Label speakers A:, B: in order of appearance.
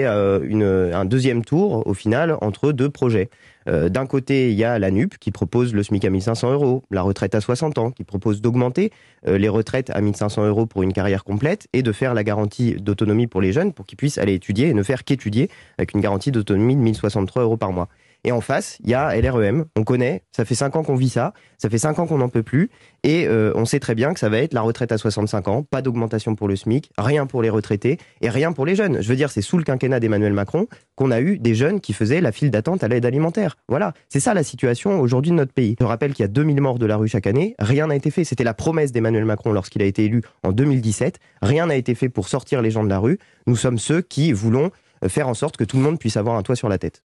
A: Euh, une, un deuxième tour au final entre deux projets. Euh, d'un côté, il y a la NUP qui propose le SMIC à 1500 euros, la retraite à 60 ans, qui propose d'augmenter euh, les retraites à 1500 euros pour une carrière complète et de faire la garantie d'autonomie pour les jeunes pour qu'ils puissent aller étudier et ne faire qu'étudier avec une garantie d'autonomie de 1063 euros par mois. Et en face, il y a LREM. On connaît. Ça fait 5 ans qu'on vit ça. Ça fait 5 ans qu'on n'en peut plus. Et euh, on sait très bien que ça va être la retraite à 65 ans. Pas d'augmentation pour le SMIC. Rien pour les retraités. Et rien pour les jeunes. Je veux dire, c'est sous le quinquennat d'Emmanuel Macron qu'on a eu des jeunes qui faisaient la file d'attente à l'aide alimentaire. Voilà. C'est ça la situation aujourd'hui de notre pays. Je rappelle qu'il y a 2000 morts de la rue chaque année. Rien n'a été fait. C'était la promesse d'Emmanuel Macron lorsqu'il a été élu en 2017. Rien n'a été fait pour sortir les gens de la rue. Nous sommes ceux qui voulons euh, faire en sorte que tout le monde puisse avoir un toit sur la tête.